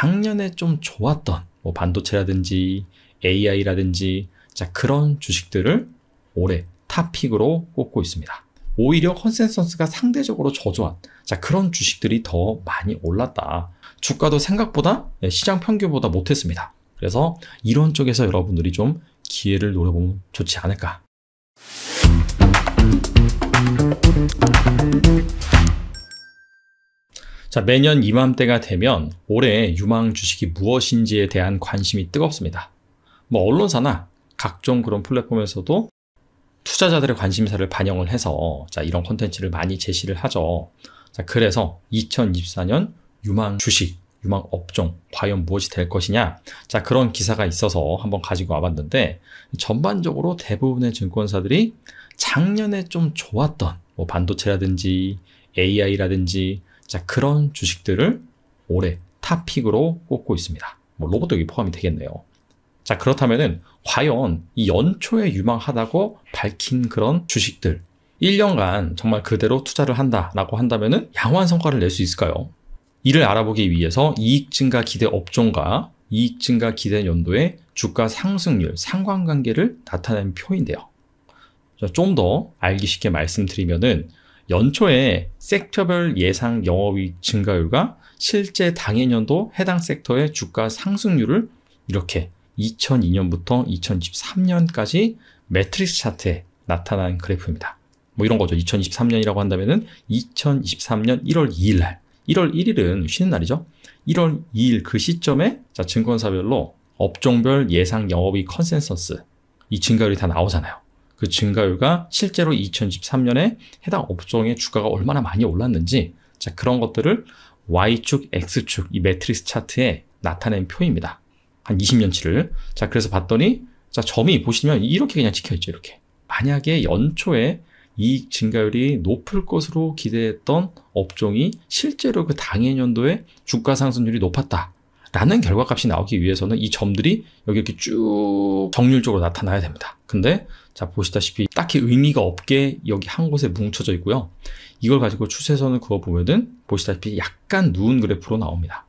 작년에 좀 좋았던 뭐 반도체라든지 AI라든지 자, 그런 주식들을 올해 탑픽으로 꼽고 있습니다. 오히려 컨센서스가 상대적으로 저조한 자, 그런 주식들이 더 많이 올랐다. 주가도 생각보다 예, 시장 평균보다 못했습니다. 그래서 이런 쪽에서 여러분들이 좀 기회를 노려보면 좋지 않을까. 자, 매년 이맘때가 되면 올해 유망 주식이 무엇인지에 대한 관심이 뜨겁습니다. 뭐 언론사나 각종 그런 플랫폼에서도 투자자들의 관심사를 반영을 해서 자, 이런 콘텐츠를 많이 제시를 하죠. 자, 그래서 2024년 유망 주식, 유망 업종 과연 무엇이 될 것이냐? 자, 그런 기사가 있어서 한번 가지고 와 봤는데 전반적으로 대부분의 증권사들이 작년에 좀 좋았던 뭐 반도체라든지 AI라든지 자, 그런 주식들을 올해 탑픽으로 꼽고 있습니다. 뭐 로봇도 여기 포함이 되겠네요. 자, 그렇다면은 과연 이 연초에 유망하다고 밝힌 그런 주식들 1년간 정말 그대로 투자를 한다라고 한다면은 양호한 성과를 낼 수 있을까요? 이를 알아보기 위해서 이익 증가 기대 업종과 이익 증가 기대 연도의 주가 상승률 상관관계를 나타낸 표인데요. 좀 더 알기 쉽게 말씀드리면은 연초에 섹터별 예상 영업이익 증가율과 실제 당해년도 해당 섹터의 주가 상승률을 이렇게 2002년부터 2013년까지 매트릭스 차트에 나타난 그래프입니다. 뭐 이런 거죠. 2023년이라고 한다면은 2023년 1월 2일 날. 1월 1일은 쉬는 날이죠. 1월 2일 그 시점에 자, 증권사별로 업종별 예상 영업이 컨센서스 이 증가율이 다 나오잖아요. 그 증가율과 실제로 2013년에 해당 업종의 주가가 얼마나 많이 올랐는지 자 그런 것들을 Y축, X축 이 매트리스 차트에 나타낸 표입니다. 한 20년치를 자 그래서 봤더니 자 점이 보시면 이렇게 그냥 찍혀있죠 이렇게 만약에 연초에 이익 증가율이 높을 것으로 기대했던 업종이 실제로 그 당해 년도에 주가 상승률이 높았다. 라는 결과값이 나오기 위해서는 이 점들이 여기 이렇게 쭉 정률적으로 나타나야 됩니다. 근데 자 보시다시피 딱히 의미가 없게 여기 한 곳에 뭉쳐져 있고요. 이걸 가지고 추세선을 그어보면은 보시다시피 약간 누운 그래프로 나옵니다.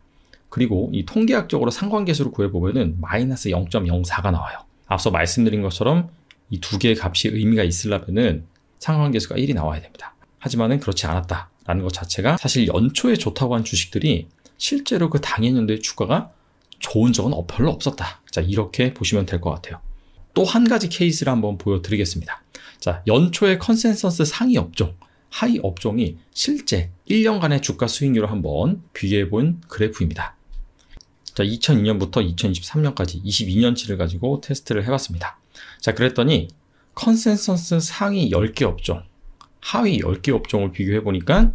그리고 이 통계학적으로 상관계수를 구해보면은 마이너스 0.04가 나와요. 앞서 말씀드린 것처럼 이 두 개의 값이 의미가 있으려면은 상관계수가 1이 나와야 됩니다. 하지만은 그렇지 않았다라는 것 자체가 사실 연초에 좋다고 한 주식들이 실제로 그 당해년도의 주가가 좋은 적은 어, 별로 없었다. 자, 이렇게 보시면 될 것 같아요. 또 한 가지 케이스를 한번 보여드리겠습니다. 자, 연초에 컨센서스 상위 업종, 하위 업종이 실제 1년간의 주가 수익률을 한번 비교해 본 그래프입니다. 자, 2002년부터 2023년까지 22년치를 가지고 테스트를 해봤습니다. 자, 그랬더니 컨센서스 상위 10개 업종, 하위 10개 업종을 비교해 보니까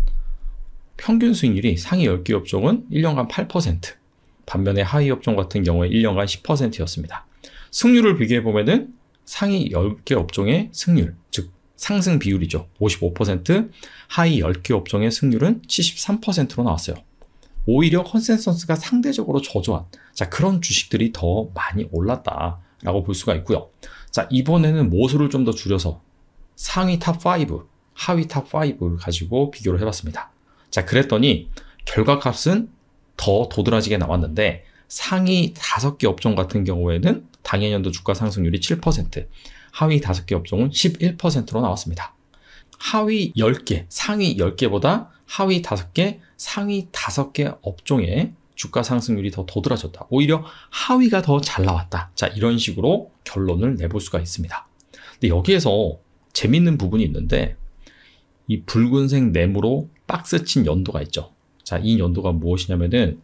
평균 수익률이 상위 10개 업종은 1년간 8%, 반면에 하위 업종 같은 경우에 1년간 10%였습니다. 승률을 비교해 보면은 상위 10개 업종의 승률, 즉 상승 비율이죠. 55%, 하위 10개 업종의 승률은 73%로 나왔어요. 오히려 컨센서스가 상대적으로 저조한 자 그런 주식들이 더 많이 올랐다라고 볼 수가 있고요. 자 이번에는 모수를 좀 더 줄여서 상위 탑 5, 하위 탑5 가지고 비교를 해봤습니다. 자, 그랬더니 결과값은 더 도드라지게 나왔는데 상위 5개 업종 같은 경우에는 당해 연도 주가 상승률이 7%, 하위 5개 업종은 11%로 나왔습니다. 하위 10개, 상위 10개보다 하위 5개, 상위 5개 업종의 주가 상승률이 더 도드라졌다. 오히려 하위가 더 잘 나왔다. 자, 이런 식으로 결론을 내볼 수가 있습니다. 근데 여기에서 재밌는 부분이 있는데 이 붉은색 네모로 박스 친 연도가 있죠. 자, 이 연도가 무엇이냐면은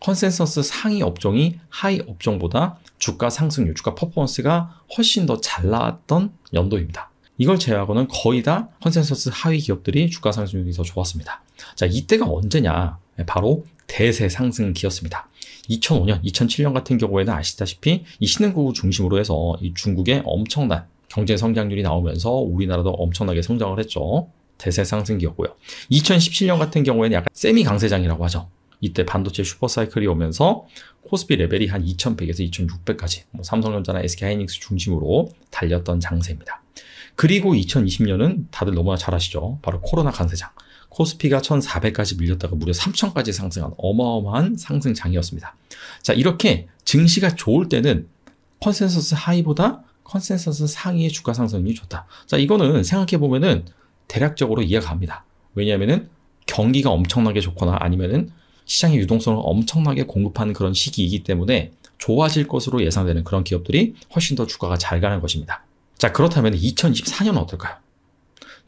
컨센서스 상위 업종이 하위 업종보다 주가 상승률, 주가 퍼포먼스가 훨씬 더 잘 나왔던 연도입니다. 이걸 제외하고는 거의 다 컨센서스 하위 기업들이 주가 상승률이 더 좋았습니다. 자, 이때가 언제냐? 네, 바로 대세 상승기였습니다. 2005년, 2007년 같은 경우에는 아시다시피 이 신흥국 을 중심으로 해서 이 중국의 엄청난 경제 성장률이 나오면서 우리나라도 엄청나게 성장을 했죠. 대세 상승기였고요. 2017년 같은 경우에는 약간 세미 강세장이라고 하죠. 이때 반도체 슈퍼사이클이 오면서 코스피 레벨이 한 2100에서 2600까지 뭐 삼성전자나 SK하이닉스 중심으로 달렸던 장세입니다. 그리고 2020년은 다들 너무나 잘 아시죠. 바로 코로나 강세장. 코스피가 1400까지 밀렸다가 무려 3000까지 상승한 어마어마한 상승장이었습니다. 자, 이렇게 증시가 좋을 때는 컨센서스 하이보다 컨센서스 상위의 주가 상승률이 좋다. 자, 이거는 생각해보면은 대략적으로 이해가 갑니다. 왜냐하면 경기가 엄청나게 좋거나 아니면 시장의 유동성을 엄청나게 공급하는 그런 시기이기 때문에 좋아질 것으로 예상되는 그런 기업들이 훨씬 더 주가가 잘 가는 것입니다. 자, 그렇다면 2024년은 어떨까요?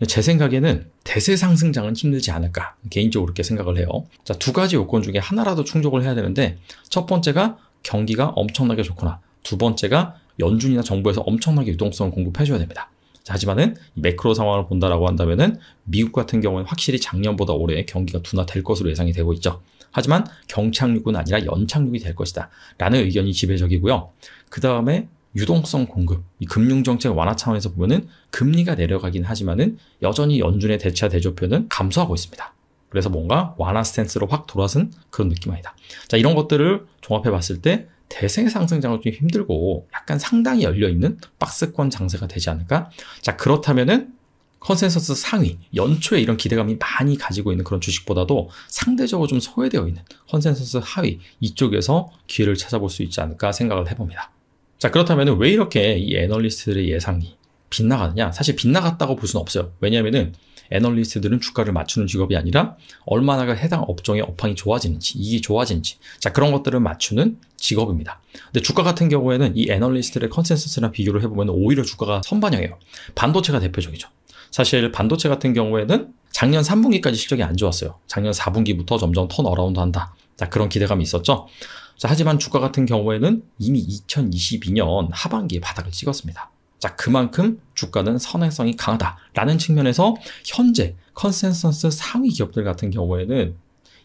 제 생각에는 대세 상승장은 힘들지 않을까 개인적으로 그렇게 생각을 해요. 자, 두 가지 요건 중에 하나라도 충족을 해야 되는데 첫 번째가 경기가 엄청나게 좋거나 두 번째가 연준이나 정부에서 엄청나게 유동성을 공급해줘야 됩니다. 하지만은 매크로 상황을 본다라고 한다면은 미국 같은 경우는 확실히 작년보다 올해 경기가 둔화될 것으로 예상이 되고 있죠. 하지만 경착륙은 아니라 연착륙이 될 것이다. 라는 의견이 지배적이고요. 그 다음에 유동성 공급, 이 금융정책 완화 차원에서 보면은 금리가 내려가긴 하지만은 여전히 연준의 대차 대조표는 감소하고 있습니다. 그래서 뭔가 완화 스탠스로 확 돌아선 그런 느낌 아니다. 자, 이런 것들을 종합해 봤을 때 대세 상승장은 좀 힘들고 약간 상당히 열려있는 박스권 장세가 되지 않을까? 자, 그렇다면은 컨센서스 상위, 연초에 이런 기대감이 많이 가지고 있는 그런 주식보다도 상대적으로 좀 소외되어 있는 컨센서스 하위 이쪽에서 기회를 찾아볼 수 있지 않을까 생각을 해봅니다. 자, 그렇다면 왜 이렇게 이 애널리스트들의 예상이 빗나가느냐? 사실 빗나갔다고 볼 수는 없어요. 왜냐하면은 애널리스트들은 주가를 맞추는 직업이 아니라 얼마나 해당 업종의 업황이 좋아지는지, 이익이 좋아지는지, 자, 그런 것들을 맞추는 직업입니다. 근데 주가 같은 경우에는 이 애널리스트들의 컨센서스랑 비교를 해보면 오히려 주가가 선반영해요. 반도체가 대표적이죠. 사실 반도체 같은 경우에는 작년 3분기까지 실적이 안 좋았어요. 작년 4분기부터 점점 턴어라운드 한다. 자, 그런 기대감이 있었죠. 자, 하지만 주가 같은 경우에는 이미 2022년 하반기에 바닥을 찍었습니다. 자, 그만큼 주가는 선행성이 강하다라는 측면에서 현재 컨센서스 상위 기업들 같은 경우에는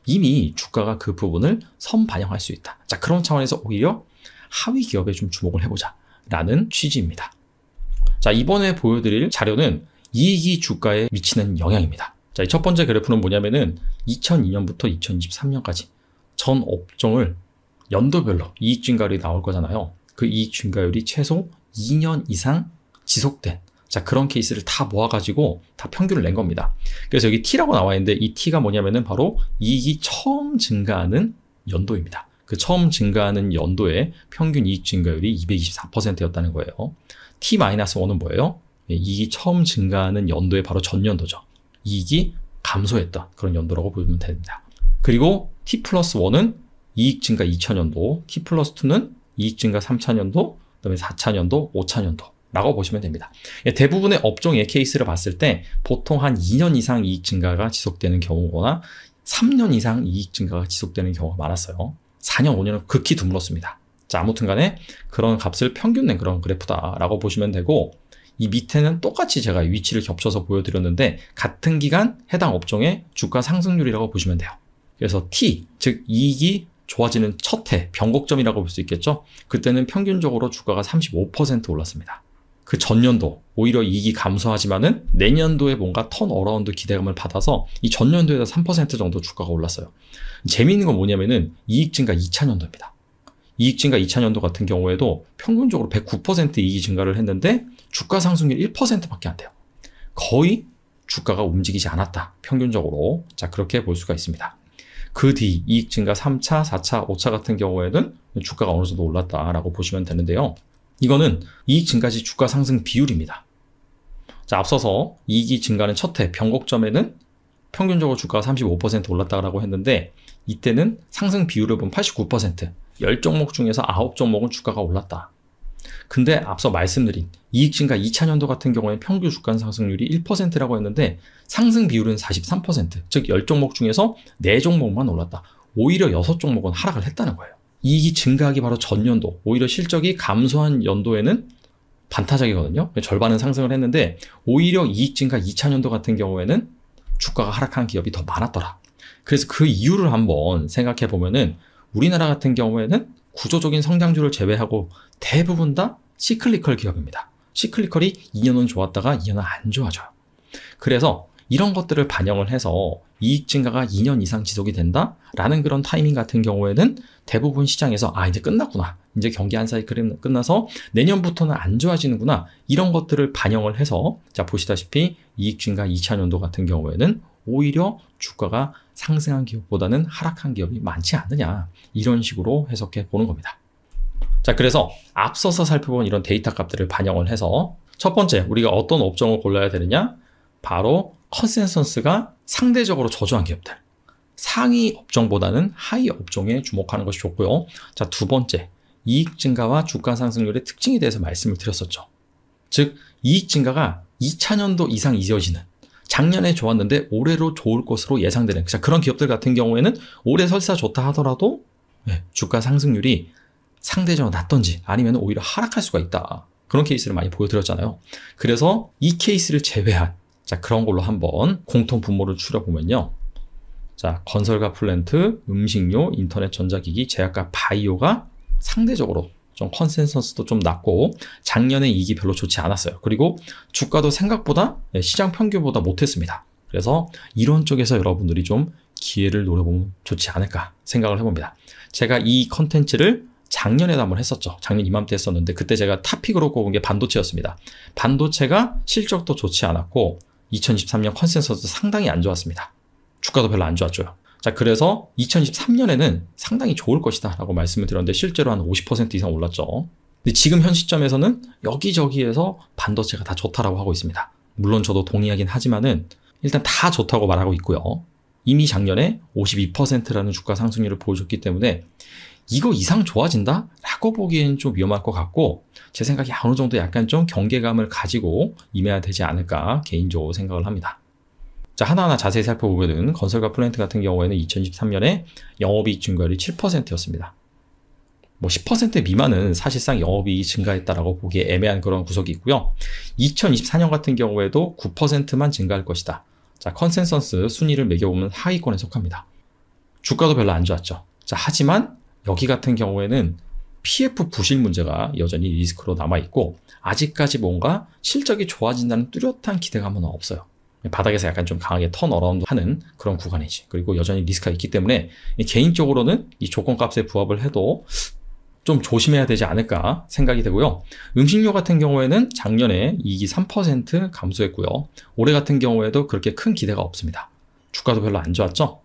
이미 주가가 그 부분을 선반영할 수 있다. 자, 그런 차원에서 오히려 하위 기업에 좀 주목을 해보자. 라는 취지입니다. 자, 이번에 보여드릴 자료는 이익이 주가에 미치는 영향입니다. 자, 이첫 번째 그래프는 뭐냐면은 2002년부터 2023년까지 전 업종을 연도별로 이익 증가율이 나올 거잖아요. 그 이익 증가율이 최소 2년 이상 지속된 자 그런 케이스를 다 모아가지고 다 평균을 낸 겁니다. 그래서 여기 T라고 나와 있는데 이 T가 뭐냐면은 바로 이익이 처음 증가하는 연도입니다. 그 처음 증가하는 연도에 평균 이익 증가율이 224%였다는 거예요. T-1은 뭐예요? 예, 이익이 처음 증가하는 연도에 바로 전년도죠. 이익이 감소했던 그런 연도라고 보면 됩니다. 그리고 T 플러스 1은 이익 증가 2000년도, T 플러스 2는 이익 증가 3000년도, 그다음에 4차년도, 5차년도 라고 보시면 됩니다. 예, 대부분의 업종의 케이스를 봤을 때 보통 한 2년 이상 이익 증가가 지속되는 경우거나 3년 이상 이익 증가가 지속되는 경우가 많았어요. 4년, 5년은 극히 드물었습니다. 자, 아무튼 간에 그런 값을 평균 낸 그런 그래프다라고 보시면 되고 이 밑에는 똑같이 제가 위치를 겹쳐서 보여드렸는데 같은 기간 해당 업종의 주가 상승률이라고 보시면 돼요. 그래서 T, 즉 이익이 좋아지는 첫 해, 변곡점이라고 볼 수 있겠죠? 그때는 평균적으로 주가가 35% 올랐습니다. 그 전년도 오히려 이익이 감소하지만은 내년도에 뭔가 턴 어라운드 기대감을 받아서 이 전년도에다 3% 정도 주가가 올랐어요. 재미있는 건 뭐냐면은 이익 증가 2차 년도입니다. 이익 증가 2차 년도 같은 경우에도 평균적으로 109% 이익 증가를 했는데 주가 상승률 1%밖에 안 돼요. 거의 주가가 움직이지 않았다. 평균적으로. 자, 그렇게 볼 수가 있습니다. 그뒤 이익 증가 3차, 4차, 5차 같은 경우에는 주가가 어느 정도 올랐다라고 보시면 되는데요. 이거는 이익 증가 시 주가 상승 비율입니다. 자, 앞서서 이익이 증가는 첫 해, 변곡점에는 평균적으로 주가가 35% 올랐다라고 했는데 이때는 상승 비율을 보면 89%, 10종목 중에서 9종목은 주가가 올랐다. 근데 앞서 말씀드린 이익증가 2차 년도 같은 경우에 평균 주가 상승률이 1%라고 했는데 상승 비율은 43%, 즉 10종목 중에서 4종목만 올랐다. 오히려 6종목은 하락을 했다는 거예요. 이익이 증가하기 바로 전년도, 오히려 실적이 감소한 연도에는 반타작이거든요. 절반은 상승을 했는데 오히려 이익 증가 2차 년도 같은 경우에는 주가가 하락한 기업이 더 많았더라. 그래서 그 이유를 한번 생각해 보면은 우리나라 같은 경우에는 구조적인 성장주를 제외하고 대부분 다 시클리컬 기업입니다. 시클리컬이 2년은 좋았다가 2년은 안 좋아져요. 그래서 이런 것들을 반영을 해서 이익 증가가 2년 이상 지속이 된다라는 그런 타이밍 같은 경우에는 대부분 시장에서 아 이제 끝났구나 이제 경기 한 사이클이 끝나서 내년부터는 안 좋아지는구나 이런 것들을 반영을 해서 자 보시다시피 이익 증가 2차 년도 같은 경우에는 오히려 주가가 상승한 기업보다는 하락한 기업이 많지 않느냐 이런 식으로 해석해 보는 겁니다. 자, 그래서 앞서서 살펴본 이런 데이터 값들을 반영을 해서 첫 번째, 우리가 어떤 업종을 골라야 되느냐? 바로 컨센서스가 상대적으로 저조한 기업들. 상위 업종보다는 하위 업종에 주목하는 것이 좋고요. 자, 두 번째, 이익 증가와 주가 상승률의 특징에 대해서 말씀을 드렸었죠. 즉, 이익 증가가 2 0 0 0년도 이상 이어지는 작년에 좋았는데 올해로 좋을 것으로 예상되는 자, 그런 기업들 같은 경우에는 올해 설사 좋다 하더라도 예, 주가 상승률이 상대적으로 낮던지 아니면 오히려 하락할 수가 있다. 그런 케이스를 많이 보여드렸잖아요. 그래서 이 케이스를 제외한 자 그런 걸로 한번 공통 분모를 추려보면요. 자 건설과 플랜트, 음식료, 인터넷 전자기기, 제약과 바이오가 상대적으로 좀 컨센서스도 좀 낮고 작년에 이익이 별로 좋지 않았어요. 그리고 주가도 생각보다 예, 시장 평균보다 못했습니다. 그래서 이런 쪽에서 여러분들이 좀 기회를 노려보면 좋지 않을까 생각을 해봅니다. 제가 이 컨텐츠를 작년에도 한 번 했었죠. 작년 이맘때 했었는데 그때 제가 타픽으로 꼽은 게 반도체였습니다. 반도체가 실적도 좋지 않았고 2023년 컨센서스 도 상당히 안 좋았습니다. 주가도 별로 안 좋았죠. 자, 그래서 2023년에는 상당히 좋을 것이다 라고 말씀을 드렸는데 실제로 한 50% 이상 올랐죠. 근데 지금 현 시점에서는 여기저기에서 반도체가 다 좋다라고 하고 있습니다. 물론 저도 동의하긴 하지만은 일단 다 좋다고 말하고 있고요. 이미 작년에 52%라는 주가 상승률을 보여줬기 때문에 이거 이상 좋아진다? 라고 보기엔좀 위험할 것 같고 제 생각에 어느 정도 약간 좀 경계감을 가지고 임해야 되지 않을까 개인적으로 생각을 합니다. 자, 하나하나 자세히 살펴보면은 건설과 플랜트 같은 경우에는 2 0 2 3년에 영업이익 증가율이 7%였습니다. 뭐 10% 미만은 사실상 영업이익이 증가했다라고 보기에 애매한 그런 구석이 있고요. 2024년 같은 경우에도 9%만 증가할 것이다. 자, 컨센서스 순위를 매겨보면 하위권에 속합니다. 주가도 별로 안 좋았죠. 자, 하지만 여기 같은 경우에는 PF 부실 문제가 여전히 리스크로 남아있고, 아직까지 뭔가 실적이 좋아진다는 뚜렷한 기대감은 없어요. 바닥에서 약간 좀 강하게 턴어라운드 하는 그런 구간이지. 그리고 여전히 리스크가 있기 때문에 개인적으로는 이 조건값에 부합을 해도 좀 조심해야 되지 않을까 생각이 되고요. 음식료 같은 경우에는 작년에 이익이 3% 감소했고요. 올해 같은 경우에도 그렇게 큰 기대가 없습니다. 주가도 별로 안 좋았죠?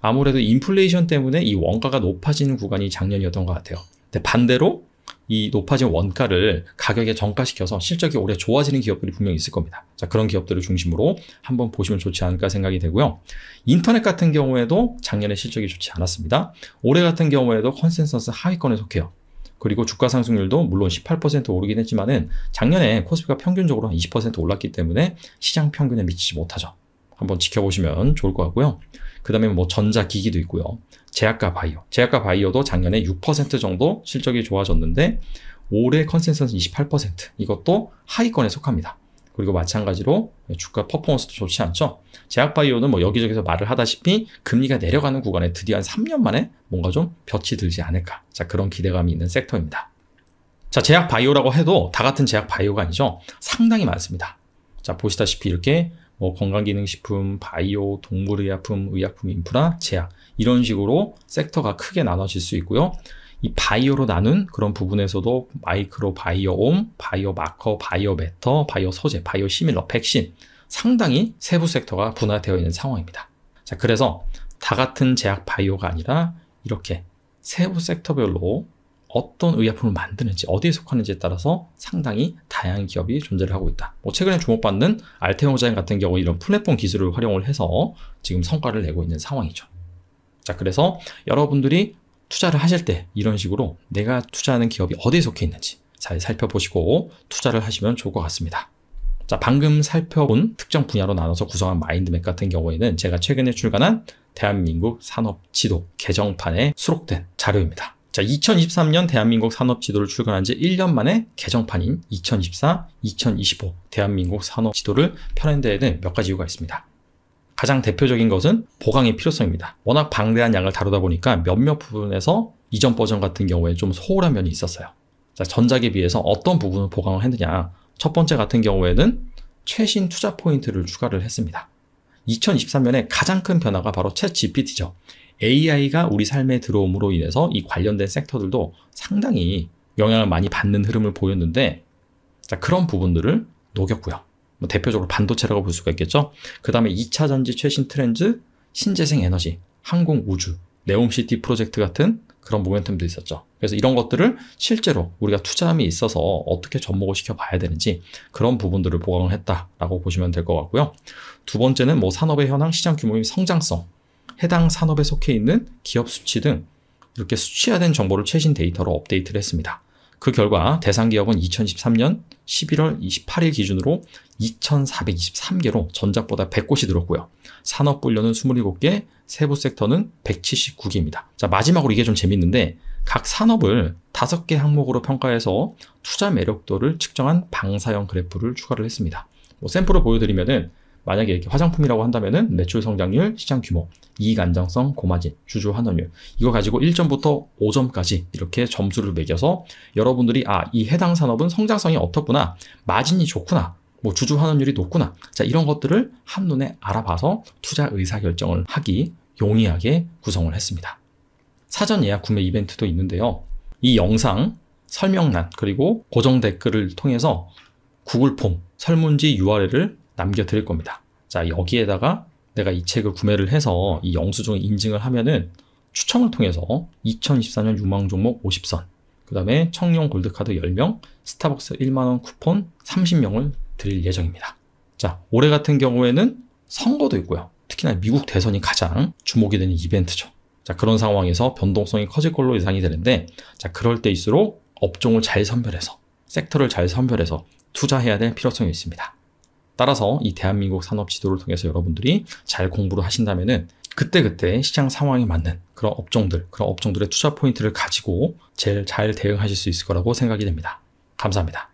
아무래도 인플레이션 때문에 이 원가가 높아지는 구간이 작년이었던 것 같아요. 근데 반대로 이 높아진 원가를 가격에 정가시켜서 실적이 올해 좋아지는 기업들이 분명히 있을 겁니다. 자, 그런 기업들을 중심으로 한번 보시면 좋지 않을까 생각이 되고요. 인터넷 같은 경우에도 작년에 실적이 좋지 않았습니다. 올해 같은 경우에도 컨센서스 하위권에 속해요. 그리고 주가 상승률도 물론 18% 오르긴 했지만은 작년에 코스피가 평균적으로 한20% 올랐기 때문에 시장 평균에 미치지 못하죠. 한번 지켜보시면 좋을 것 같고요. 그 다음에 뭐 전자기기도 있고요. 제약과 바이오. 제약과 바이오도 작년에 6% 정도 실적이 좋아졌는데 올해 컨센서스 28% 이것도 하위권에 속합니다. 그리고 마찬가지로 주가 퍼포먼스도 좋지 않죠. 제약바이오는 뭐 여기저기서 말을 하다시피 금리가 내려가는 구간에 드디어 한 3년 만에 뭔가 좀 볕이 들지 않을까. 자, 그런 기대감이 있는 섹터입니다. 자, 제약바이오라고 해도 다 같은 제약바이오가 아니죠. 상당히 많습니다. 자, 보시다시피 이렇게 뭐 건강기능식품, 바이오, 동물의약품, 의약품 인프라, 제약 이런 식으로 섹터가 크게 나눠질 수 있고요. 이 바이오로 나눈 그런 부분에서도 마이크로 바이오옴, 바이오 마커, 바이오 메터, 바이오 소재, 바이오 시밀러, 백신 상당히 세부 섹터가 분화되어 있는 상황입니다. 자, 그래서 다 같은 제약 바이오가 아니라 이렇게 세부 섹터별로 어떤 의약품을 만드는지 어디에 속하는지에 따라서 상당히 다양한 기업이 존재를 하고 있다. 뭐 최근에 주목받는 알테오자인 같은 경우 이런 플랫폼 기술을 활용을 해서 지금 성과를 내고 있는 상황이죠. 자, 그래서 여러분들이 투자를 하실 때 이런 식으로 내가 투자하는 기업이 어디에 속해 있는지 잘 살펴보시고 투자를 하시면 좋을 것 같습니다. 자, 방금 살펴본 특정 분야로 나눠서 구성한 마인드맵 같은 경우에는 제가 최근에 출간한 대한민국 산업 지도 개정판에 수록된 자료입니다. 자, 2023년 대한민국 산업 지도를 출간한 지 1년 만에 개정판인 2024-2025 대한민국 산업 지도를 펴낸 데에는 몇 가지 이유가 있습니다. 가장 대표적인 것은 보강의 필요성입니다. 워낙 방대한 양을 다루다 보니까 몇몇 부분에서 이전 버전 같은 경우에 좀 소홀한 면이 있었어요. 자, 전작에 비해서 어떤 부분을 보강을 했느냐. 첫 번째 같은 경우에는 최신 투자 포인트를 추가를 했습니다. 2023년에 가장 큰 변화가 바로 챗 GPT죠. AI가 우리 삶에 들어옴으로 인해서 이 관련된 섹터들도 상당히 영향을 많이 받는 흐름을 보였는데, 자, 그런 부분들을 녹였고요. 뭐 대표적으로 반도체라고 볼 수가 있겠죠. 그 다음에 2차 전지 최신 트렌드, 신재생 에너지, 항공 우주, 네옴시티 프로젝트 같은 그런 모멘텀도 있었죠. 그래서 이런 것들을 실제로 우리가 투자함이 있어서 어떻게 접목을 시켜봐야 되는지 그런 부분들을 보강을 했다라고 보시면 될 것 같고요. 두 번째는 뭐 산업의 현황, 시장 규모 및 성장성, 해당 산업에 속해 있는 기업 수치 등 이렇게 수치화된 정보를 최신 데이터로 업데이트를 했습니다. 그 결과 대상 기업은 2013년 11월 28일 기준으로 2,423개로 전작보다 100곳이 늘었고요. 산업 분야는 27개, 세부 섹터는 179개입니다. 자, 마지막으로 이게 좀 재밌는데 각 산업을 5개 항목으로 평가해서 투자 매력도를 측정한 방사형 그래프를 추가를 했습니다. 뭐 샘플을 보여드리면은 만약에 이렇게 화장품이라고 한다면은 매출 성장률, 시장 규모, 이익 안정성, 고마진, 주주 환원율 이거 가지고 1점부터 5점까지 이렇게 점수를 매겨서 여러분들이 아 이 해당 산업은 성장성이 어떻구나, 마진이 좋구나. 뭐 주주 환원율이 높구나. 자, 이런 것들을 한눈에 알아봐서 투자 의사 결정을 하기 용이하게 구성을 했습니다. 사전 예약 구매 이벤트도 있는데요. 이 영상 설명란 그리고 고정 댓글을 통해서 구글 폼 설문지 URL을 남겨드릴 겁니다. 자, 여기에다가 내가 이 책을 구매를 해서 이 영수증 인증을 하면은 추첨을 통해서 2024년 유망 종목 50선, 그 다음에 청룡 골드카드 10명, 스타벅스 1만원 쿠폰 30명을 드릴 예정입니다. 자, 올해 같은 경우에는 선거도 있고요. 특히나 미국 대선이 가장 주목이 되는 이벤트죠. 자, 그런 상황에서 변동성이 커질 걸로 예상이 되는데, 자, 그럴 때일수록 업종을 잘 선별해서, 섹터를 잘 선별해서 투자해야 될 필요성이 있습니다. 따라서 이 대한민국 산업 지도를 통해서 여러분들이 잘 공부를 하신다면은 그때그때 시장 상황에 맞는 그런 업종들, 그런 업종들의 투자 포인트를 가지고 제일 잘 대응하실 수 있을 거라고 생각이 됩니다. 감사합니다.